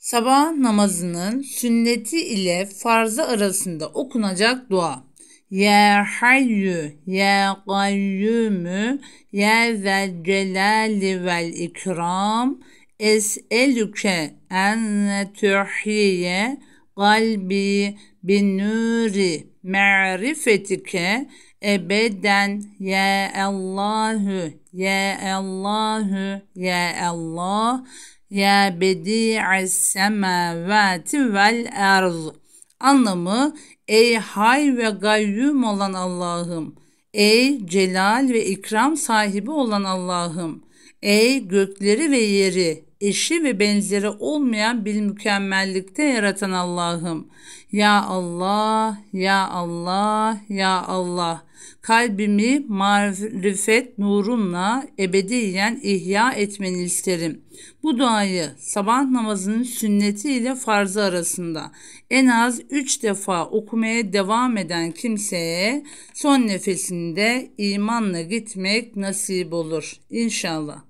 Sabah namazının sünneti ile farzı arasında okunacak dua. Ya Hayyu, Ya Kayyumu, Ya Zel Celali vel İkram, Es'elüke enne tuhyiye kalbi bin nuri ma'rifetike ebeden ya Allahu ya Allahu ya Allah ya bedi'es semavati vel erz. Anlamı ey hay ve gayyum olan Allah'ım. Ey celal ve ikram sahibi olan Allah'ım. Ey gökleri ve yeri eşi ve benzeri olmayan bir mükemmellikte yaratan Allah'ım. Ya Allah, ya Allah, ya Allah. Kalbimi marifet nurunla ebediyen ihya etmeni isterim. Bu duayı sabah namazının sünneti ile farzı arasında en az 3 defa okumaya devam eden kimseye son nefesinde imanla gitmek nasip olur. İnşallah.